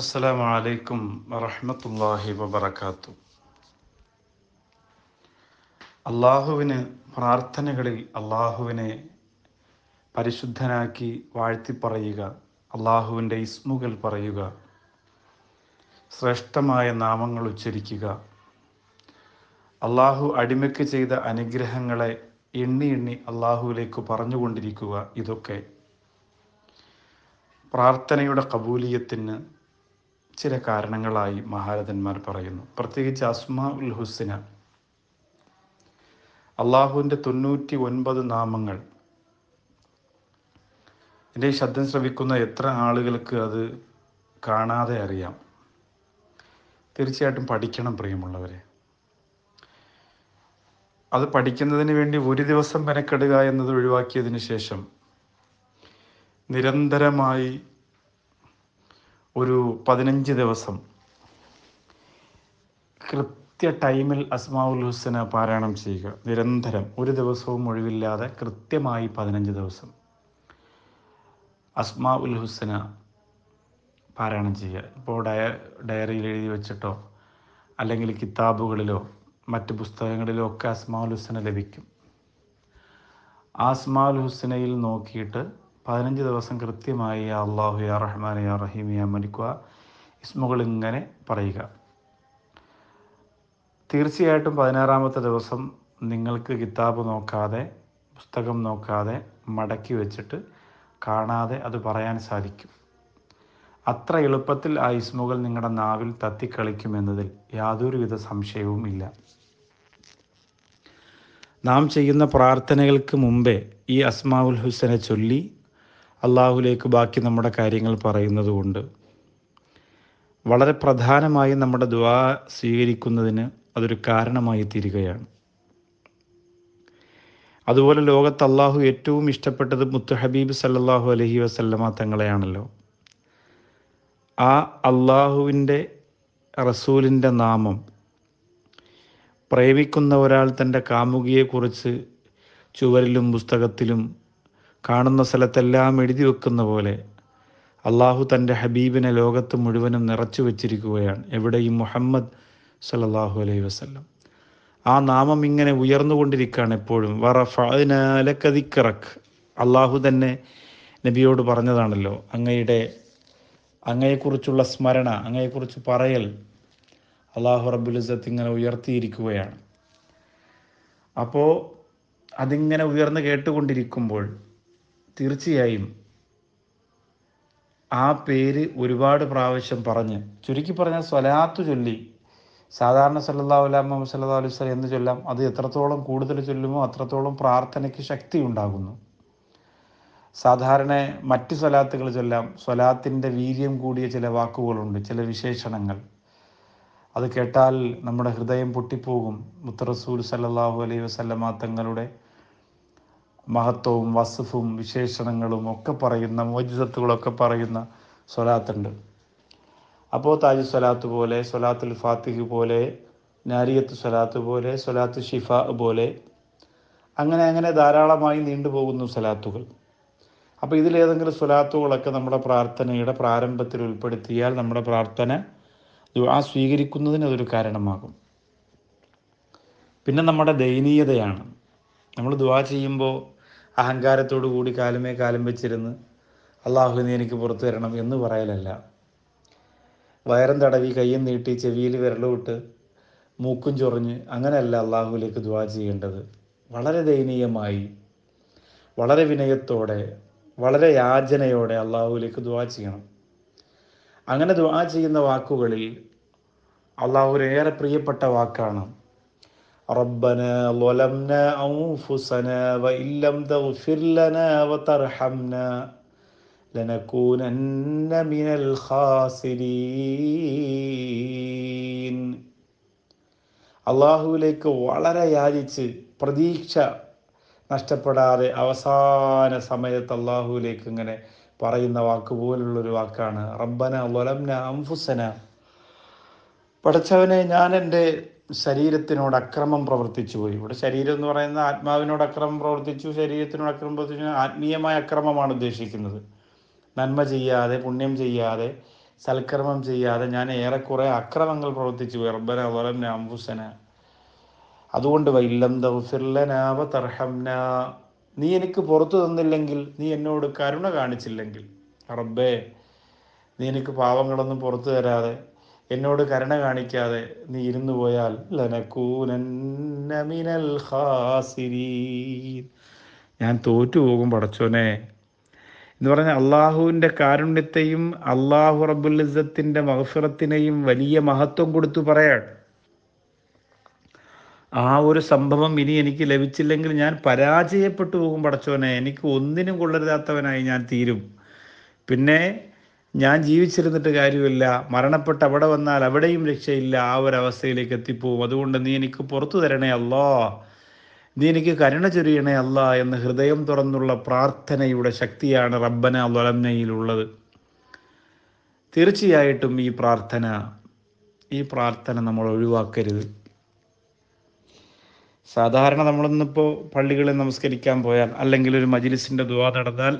അസ്സലാമു അലൈക്കും വറഹമത്തല്ലാഹി വബർക്കാത്തു അള്ളാഹുവിന് പ്രാർത്ഥനകളിൽ അള്ളാഹുവിനെ പരിശുദ്ധനാക്കി വാഴ്ത്തി പറയുക അള്ളാഹുവിൻ്റെ ഇസ്മുകൾ പറയുക ശ്രേഷ്ഠമായ നാമങ്ങൾ ഉച്ചരിക്കുക അള്ളാഹു അടിമയ്ക്ക് ചെയ്ത അനുഗ്രഹങ്ങളെ എണ്ണി എണ്ണി അള്ളാഹുവിലേക്ക് പറഞ്ഞുകൊണ്ടിരിക്കുക ഇതൊക്കെ പ്രാർത്ഥനയുടെ കബൂലിയത്തിന് ചില കാരണങ്ങളായി മഹാരഥന്മാർ പറയുന്നു പ്രത്യേകിച്ച് അസ്മാ ഉൽ ഹുസ്സിന അള്ളാഹുവിൻ്റെ തൊണ്ണൂറ്റി ഒൻപത് നാമങ്ങൾ എൻ്റെ ഈ ശബ്ദം ശ്രവിക്കുന്ന എത്ര ആളുകൾക്ക് അത് കാണാതെ അറിയാം തീർച്ചയായിട്ടും പഠിക്കണം പ്രിയമുള്ളവരെ അത് പഠിക്കുന്നതിന് വേണ്ടി ഒരു ദിവസം മെനക്കെടുക എന്നത് ഒഴിവാക്കിയതിന് ശേഷം നിരന്തരമായി ഒരു പതിനഞ്ച് ദിവസം കൃത്യ ടൈമിൽ അസ്മാവുൽ ഹുസന പാരായണം ചെയ്യുക നിരന്തരം ഒരു ദിവസവും ഒഴിവില്ലാതെ കൃത്യമായി പതിനഞ്ച് ദിവസം അസ്മാ ഉൽ ഹുസന പാരായണം ചെയ്യുക ഇപ്പോൾ ഡയ ഡയറിയിൽ എഴുതി വെച്ചിട്ടോ അല്ലെങ്കിൽ കിതാബുകളിലോ മറ്റ് പുസ്തകങ്ങളിലോ ഒക്കെ അസ്മാ ഉൽ ഹുസന ലഭിക്കും ആസ്മാ ഉൽ ഹുസനയിൽ നോക്കിയിട്ട് പതിനഞ്ച് ദിവസം കൃത്യമായി യാ അള്ളാഹു യാ റഹ്മാൻ യാ റഹീം യാ മരിക്കുക ഇസ്മുകൾ ഇങ്ങനെ പറയുക തീർച്ചയായിട്ടും പതിനാറാമത്തെ ദിവസം നിങ്ങൾക്ക് കിതാബ് നോക്കാതെ പുസ്തകം നോക്കാതെ മടക്കി വെച്ചിട്ട് കാണാതെ അത് പറയാൻ സാധിക്കും അത്ര എളുപ്പത്തിൽ ആ ഇസ്മുകൾ നിങ്ങളുടെ നാവിൽ തത്തിക്കളിക്കുമെന്നതിൽ യാതൊരുവിധ സംശയവും ഇല്ല നാം ചെയ്യുന്ന പ്രാർത്ഥനകൾക്ക് മുമ്പേ ഈ അസ്മാവുൽ ഹുസനെ ചൊല്ലി അള്ളാഹുലേക്ക് ബാക്കി നമ്മുടെ കാര്യങ്ങൾ പറയുന്നതുകൊണ്ട് വളരെ പ്രധാനമായും നമ്മുടെ ദ്വാ സ്വീകരിക്കുന്നതിന് അതൊരു കാരണമായി തീരുകയാണ് അതുപോലെ ലോകത്ത് അള്ളാഹു ഏറ്റവും ഇഷ്ടപ്പെട്ടത് മുത്തു ഹബീബ് സല്ലാഹു അലഹി വസല്ലമ തങ്ങളെയാണല്ലോ ആ അള്ളാഹുവിൻ്റെ റസൂലിൻ്റെ നാമം പ്രേമിക്കുന്ന ഒരാൾ തൻ്റെ കാമുകിയെക്കുറിച്ച് ചുവരിലും പുസ്തകത്തിലും കാണുന്ന സ്ഥലത്തെല്ലാം എഴുതി വെക്കുന്ന പോലെ അള്ളാഹു തൻ്റെ ഹബീബിനെ ലോകത്ത് മുഴുവനും നിറച്ചു വച്ചിരിക്കുകയാണ് എവിടെയും മുഹമ്മദ് സലല്ലാഹു അലൈഹി വസ്ലം ആ നാമം ഇങ്ങനെ ഉയർന്നുകൊണ്ടിരിക്കുകയാണ് എപ്പോഴും വറഫിക്കറക്ക് അള്ളാഹു തന്നെ നബിയോട് പറഞ്ഞതാണല്ലോ അങ്ങയുടെ അങ്ങയെക്കുറിച്ചുള്ള സ്മരണ അങ്ങയെക്കുറിച്ച് പറയൽ അള്ളാഹു റബുലിസത്ത് ഇങ്ങനെ ഉയർത്തിയിരിക്കുകയാണ് അപ്പോൾ അതിങ്ങനെ ഉയർന്ന് കേട്ടുകൊണ്ടിരിക്കുമ്പോൾ തീർച്ചയായും ആ പേര് ഒരുപാട് പ്രാവശ്യം പറഞ്ഞ് ചുരുക്കി പറഞ്ഞ സ്വലാത്ത് ചൊല്ലി സാധാരണ സല്ലാ അലാമ സല്ലാ അലുസ്ല എന്ന് ചൊല്ലാം അത് എത്രത്തോളം കൂടുതൽ ചൊല്ലുമോ അത്രത്തോളം പ്രാർത്ഥനയ്ക്ക് ശക്തി ഉണ്ടാകുന്നു സാധാരണ മറ്റ് സ്വലാത്തുകൾ ചൊല്ലാം സ്വലാത്തിൻ്റെ വീര്യം കൂടിയ ചില വാക്കുകളുണ്ട് ചില വിശേഷണങ്ങൾ അത് കേട്ടാൽ നമ്മുടെ ഹൃദയം പൊട്ടിപ്പോകും മുത്തറസൂൽ സല്ലാഹു അലൈഹി വസല്ലമാ തങ്ങളുടെ മഹത്വവും വസഫും വിശേഷണങ്ങളും ഒക്കെ പറയുന്ന മോചിതത്വങ്ങളൊക്കെ പറയുന്ന സ്വലാത്തുണ്ട് അപ്പോൾ താജ് സ്വലാത്ത് പോലെ സ്വലാത്തുൽ ഫാത്തിഹ് പോലെ നാരിയത്ത് സ്വലാത്ത് പോലെ സ്വലാത്ത് ഷിഫ പോലെ അങ്ങനെ അങ്ങനെ ധാരാളമായി നീണ്ടുപോകുന്നു സ്വലാത്തുകൾ അപ്പോൾ ഇതിലേതെങ്കിലും സ്വലാത്തുകളൊക്കെ നമ്മുടെ പ്രാർത്ഥനയുടെ പ്രാരംഭത്തിൽ ഉൾപ്പെടുത്തിയാൽ നമ്മുടെ പ്രാർത്ഥന ആ സ്വീകരിക്കുന്നതിന് അതൊരു കാരണമാകും പിന്നെ നമ്മുടെ ദയനീയതയാണ് നമ്മൾ ദുവാ ചെയ്യുമ്പോൾ അഹങ്കാരത്തോടു കൂടി കാലമേ കാലം വെച്ചിരുന്ന് അള്ളാഹു നീ എനിക്ക് പുറത്തു തരണം എന്ന് പറയലല്ല വയറും തടവി കയ്യും നീട്ടി ചെവിയിൽ വിരലുവിട്ട് മൂക്കും ചൊറിഞ്ഞ് അങ്ങനെയല്ല അള്ളാഹുവിലേക്ക് ദ ചെയ്യേണ്ടത് വളരെ ദയനീയമായി വളരെ വിനയത്തോടെ വളരെ യാചനയോടെ അള്ളാഹുവിലേക്ക് ദ ചെയ്യണം അങ്ങനെ ദ ചെയ്യുന്ന വാക്കുകളിൽ അള്ളാഹുവിന് ഏറെ പ്രിയപ്പെട്ട വാക്കാണ് ربنا ظلمنا أنفسنا وإن لم تغفر لنا وترحمنا لنكونن من الخاسرين അള്ളാഹുവിലേക്ക് വളരെ യാചിച്ച് പ്രതീക്ഷ നഷ്ടപ്പെടാതെ അവസാന സമയത്ത് അള്ളാഹുവിലേക്ക് ഇങ്ങനെ പറയുന്ന വാക്ക് പോലുള്ളൊരു വാക്കാണ് റബ്ബന ലൊലംന അംഫുസന പഠിച്ചവനെ ഞാൻ എൻ്റെ ശരീരത്തിനോട് അക്രമം പ്രവർത്തിച്ചു പോയി ഇവിടെ ശരീരം എന്ന് പറയുന്ന ആത്മാവിനോട് അക്രമം പ്രവർത്തിച്ചു ശരീരത്തിനോട് അക്രമം പ്രവർത്തിച്ചു ആത്മീയമായ അക്രമമാണ് ഉദ്ദേശിക്കുന്നത് നന്മ ചെയ്യാതെ പുണ്യം ചെയ്യാതെ സൽക്രമം ചെയ്യാതെ ഞാൻ ഏറെക്കുറെ അക്രമങ്ങൾ പ്രവർത്തിച്ചു പോയി വലം നാംബുസന അതുകൊണ്ട് വൈല്ലം ദൗഫിർലനാവ തർഹംന നീ എനിക്ക് പുറത്തു തന്നില്ലെങ്കിൽ നീ എന്നോട് കരുണ കാണിച്ചില്ലെങ്കിൽ റബ്ബേ നീ എനിക്ക് പാവങ്ങളൊന്നും പുറത്തു തരാതെ എന്നോട് കരുണ കാണിക്കാതെ നീ ഇരുന്നു പോയാൽ ലനക്കൂനൽ ഞാൻ തോറ്റു പടച്ചോനെ എന്ന് പറഞ്ഞാൽ അള്ളാഹുവിൻ്റെ കാരുണ്യത്തെയും അള്ളാഹു റബുലിസത്തിൻ്റെ മഹഫിറത്തിനെയും വലിയ മഹത്വം കൊടുത്തു പറയാണ് ആ ഒരു സംഭവം ഇനി എനിക്ക് ലഭിച്ചില്ലെങ്കിൽ ഞാൻ പരാജയപ്പെട്ടു പോകും പടച്ചോനെ എനിക്ക് ഒന്നിനും കൊള്ളരുതാത്തവനായി ഞാൻ തീരും പിന്നെ ഞാൻ ജീവിച്ചിരുന്നിട്ട് കാര്യമില്ല മരണപ്പെട്ട് അവിടെ വന്നാൽ അവിടെയും രക്ഷയില്ല ആ ഒരു അവസ്ഥയിലേക്ക് എത്തിപ്പോവും അതുകൊണ്ട് നീ എനിക്ക് പുറത്തു തരണേ അല്ലോ നീ എനിക്ക് കരുണ ചൊരിയണേ അല്ല എന്ന് ഹൃദയം തുറന്നുള്ള പ്രാർത്ഥനയുടെ ശക്തിയാണ് റബ്ബന ലൊലംനയിലുള്ളത് തീർച്ചയായിട്ടും ഈ പ്രാർത്ഥന ഈ പ്രാർത്ഥന നമ്മൾ ഒഴിവാക്കരുത് സാധാരണ നമ്മളിന്നിപ്പോൾ പള്ളികളിൽ നമസ്കരിക്കാൻ പോയാൽ അല്ലെങ്കിൽ ഒരു മജിലിസിൻ്റെ ദുവാ നടന്നാൽ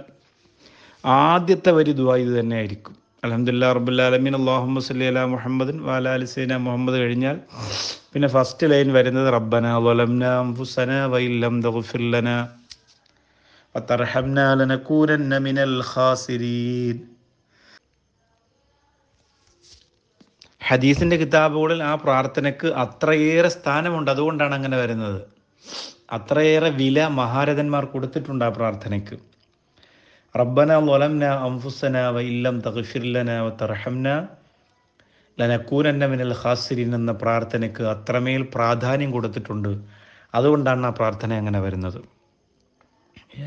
ആദ്യത്തെ വരി ദുവാ ഇത് തന്നെ ആയിരിക്കും അലഹമുല്ലാ റബുല്ലാലമീൻ അള്ളാഹമ്മദ് സല്ലി അല മുഹമ്മദിൻ വാലാലിസീന മുഹമ്മദ് കഴിഞ്ഞാൽ പിന്നെ ഫസ്റ്റ് ലൈൻ വരുന്നത് റബ്ബന വലംന വൈലം ദുഫിർലന കിതാബുകളിൽ ആ പ്രാർത്ഥനയ്ക്ക് അത്രയേറെ സ്ഥാനമുണ്ട് അതുകൊണ്ടാണ് അങ്ങനെ വരുന്നത് അത്രയേറെ വില മഹാരഥന്മാർ കൊടുത്തിട്ടുണ്ട് ആ പ്രാർത്ഥനയ്ക്ക് റബ്ബന ലൊലംന അംഫുസന വ ഇല്ലം തഹഫിർലന വ തർഹംന ലനക്കൂനന്ന മിനൽ ഹാസിരിൻ എന്ന പ്രാർത്ഥനയ്ക്ക് അത്രമേൽ പ്രാധാന്യം കൊടുത്തിട്ടുണ്ട് അതുകൊണ്ടാണ് ആ പ്രാർത്ഥന അങ്ങനെ വരുന്നത്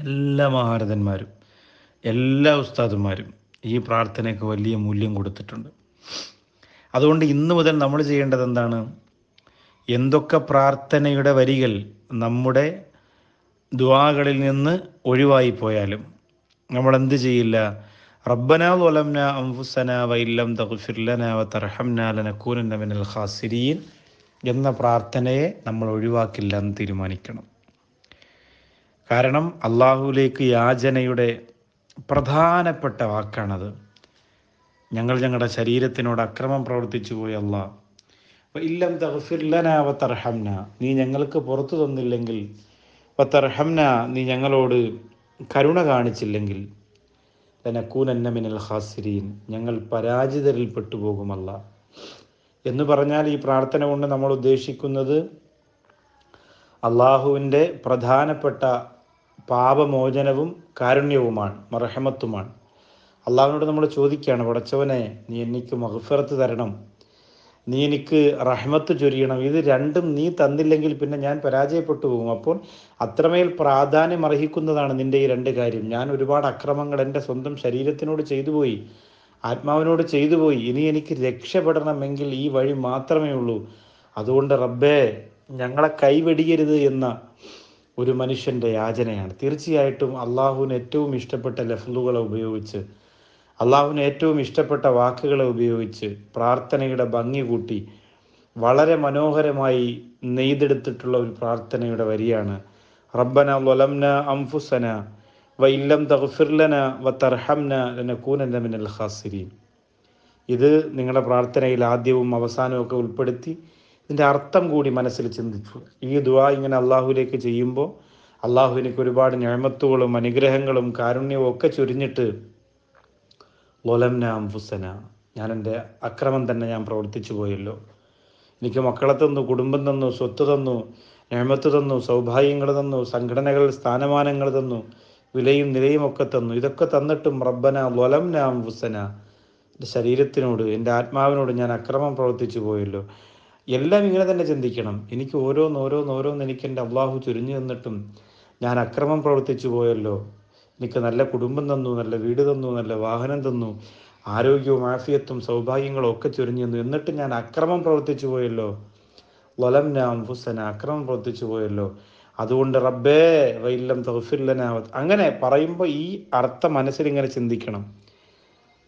എല്ലാ മഹാരഥന്മാരും എല്ലാ ഉസ്താദുമാരും ഈ പ്രാർത്ഥനയ്ക്ക് വലിയ മൂല്യം കൊടുത്തിട്ടുണ്ട് അതുകൊണ്ട് ഇന്നു മുതൽ നമ്മൾ ചെയ്യേണ്ടത് എന്താണ് എന്തൊക്കെ പ്രാർത്ഥനയുടെ വരികൾ നമ്മുടെ ദ്വാകളിൽ നിന്ന് ഒഴിവായി പോയാലും നമ്മൾ എന്ത് ചെയ്യില്ല റബ്ബന മിനൽ ഖാസിരീൻ എന്ന പ്രാർത്ഥനയെ നമ്മൾ ഒഴിവാക്കില്ല എന്ന് തീരുമാനിക്കണം കാരണം അള്ളാഹുലേക്ക് യാചനയുടെ പ്രധാനപ്പെട്ട വാക്കാണത് ഞങ്ങൾ ഞങ്ങളുടെ ശരീരത്തിനോട് അക്രമം പ്രവർത്തിച്ചു പോയി അല്ലാ ഇല്ലം തഹഫിർലന വത്തർഹംന നീ ഞങ്ങൾക്ക് പുറത്തു തന്നില്ലെങ്കിൽ വത്തർഹംന നീ ഞങ്ങളോട് കരുണ കാണിച്ചില്ലെങ്കിൽ ലനക്കൂനന്ന ഹാസിരീൻ ഞങ്ങൾ പരാജിതരിൽ പെട്ടുപോകുമല്ല എന്ന് പറഞ്ഞാൽ ഈ പ്രാർത്ഥന കൊണ്ട് നമ്മൾ ഉദ്ദേശിക്കുന്നത് അള്ളാഹുവിൻ്റെ പ്രധാനപ്പെട്ട പാപമോചനവും കാരുണ്യവുമാണ് മർഹമത്തുമാണ് അള്ളാഹുവിനോട് നമ്മൾ ചോദിക്കുകയാണ് പടച്ചവനെ നീ എനിക്ക് മഹഫിറത്ത് തരണം നീ എനിക്ക് റഹ്മത്ത് ചൊരിയണം ഇത് രണ്ടും നീ തന്നില്ലെങ്കിൽ പിന്നെ ഞാൻ പരാജയപ്പെട്ടു പോകും അപ്പോൾ അത്രമേൽ പ്രാധാന്യം അർഹിക്കുന്നതാണ് നിന്റെ ഈ രണ്ട് കാര്യം ഞാൻ ഒരുപാട് അക്രമങ്ങൾ എൻ്റെ സ്വന്തം ശരീരത്തിനോട് ചെയ്തു പോയി ആത്മാവിനോട് ചെയ്തു പോയി ഇനി എനിക്ക് രക്ഷപ്പെടണമെങ്കിൽ ഈ വഴി മാത്രമേ ഉള്ളൂ അതുകൊണ്ട് റബ്ബേ ഞങ്ങളെ കൈവെടിയരുത് എന്ന ഒരു മനുഷ്യൻ്റെ യാചനയാണ് തീർച്ചയായിട്ടും അള്ളാഹുവിന് ഏറ്റവും ഇഷ്ടപ്പെട്ട ലഫ്ലുകളെ ഉപയോഗിച്ച് അള്ളാഹുവിന് ഏറ്റവും ഇഷ്ടപ്പെട്ട വാക്കുകളെ ഉപയോഗിച്ച് പ്രാർത്ഥനയുടെ ഭംഗി കൂട്ടി വളരെ മനോഹരമായി നെയ്തെടുത്തിട്ടുള്ള ഒരു പ്രാർത്ഥനയുടെ വരിയാണ് റബ്ബന വലംന അംഫുസന വ ഇല്ലം തഹഫിർലന വ തർഹംന എന്ന കൂനന്ത മിനൽ ഖാസിരീൻ ഇത് നിങ്ങളുടെ പ്രാർത്ഥനയിൽ ആദ്യവും അവസാനവും ഒക്കെ ഉൾപ്പെടുത്തി ഇതിൻ്റെ അർത്ഥം കൂടി മനസ്സിൽ ചിന്തിച്ചു ഈ ദ ഇങ്ങനെ അള്ളാഹുവിലേക്ക് ചെയ്യുമ്പോൾ അള്ളാഹുവിനേക്ക് ഒരുപാട് ഞാമത്തുകളും അനുഗ്രഹങ്ങളും കാരുണ്യവും ഒക്കെ ചൊരിഞ്ഞിട്ട് ലോലംന അംഫുസന ഞാൻ എൻ്റെ അക്രമം തന്നെ ഞാൻ പ്രവർത്തിച്ചു പോയല്ലോ എനിക്ക് മക്കളെ തന്നു കുടുംബം തന്നു സ്വത്ത് തന്നു നേമത്ത് തന്നു സൗഭാഗ്യങ്ങൾ തന്നു സംഘടനകൾ സ്ഥാനമാനങ്ങൾ തന്നു വിലയും നിലയും ഒക്കെ തന്നു ഇതൊക്കെ തന്നിട്ടും റബ്ബന ലോലംന അംഫുസന എൻ്റെ ശരീരത്തിനോട് എൻ്റെ ആത്മാവിനോട് ഞാൻ അക്രമം പ്രവർത്തിച്ചു പോയല്ലോ എല്ലാം ഇങ്ങനെ തന്നെ ചിന്തിക്കണം എനിക്ക് ഓരോന്നോരോന്നോരോന്ന് ഓരോന്ന് എനിക്ക് എൻ്റെ അള്ളാഹു ചുരിഞ്ഞു തന്നിട്ടും ഞാൻ അക്രമം പ്രവർത്തിച്ചു പോയല്ലോ നിനക്ക് നല്ല കുടുംബം തന്നു നല്ല വീട് തന്നു നല്ല വാഹനം തന്നു ആരോഗ്യവും ആഫിയത്തും സൗഭാഗ്യങ്ങളും ഒക്കെ ചൊരിഞ്ഞു തന്നു എന്നിട്ട് ഞാൻ അക്രമം പ്രവർത്തിച്ചു പോയല്ലോ വലം നാം ഹുസന അക്രമം പ്രവർത്തിച്ചു പോയല്ലോ അതുകൊണ്ട് റബ്ബേ വൈല്ലം തൗഫില്ലനാവത്ത് അങ്ങനെ പറയുമ്പോൾ ഈ അർത്ഥം മനസ്സിൽ ഇങ്ങനെ ചിന്തിക്കണം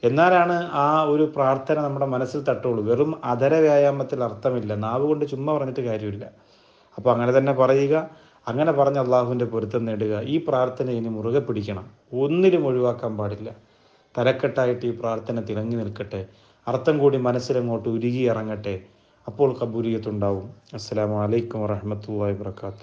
എന്നാലാണ് ആ ഒരു പ്രാർത്ഥന നമ്മുടെ മനസ്സിൽ തട്ടുള്ളൂ വെറും അധര വ്യായാമത്തിൽ അർത്ഥമില്ല നാവ് കൊണ്ട് ചുമ്മാ പറഞ്ഞിട്ട് കാര്യമില്ല അപ്പോൾ അങ്ങനെ തന്നെ പറയുക അങ്ങനെ പറഞ്ഞ അള്ളാഹുവിൻ്റെ പൊരുത്തം നേടുക ഈ പ്രാർത്ഥന ഇനി മുറുകെ പിടിക്കണം ഒന്നിലും ഒഴിവാക്കാൻ പാടില്ല തലക്കെട്ടായിട്ട് ഈ പ്രാർത്ഥന തിളങ്ങി നിൽക്കട്ടെ അർത്ഥം കൂടി മനസ്സിലങ്ങോട്ട് ഉരുകി ഇറങ്ങട്ടെ അപ്പോൾ കബൂരിയത്തുണ്ടാവും അസ്സാം വലൈക്കും വാഹമത്തല്ലാ വാബർക്കാത്തു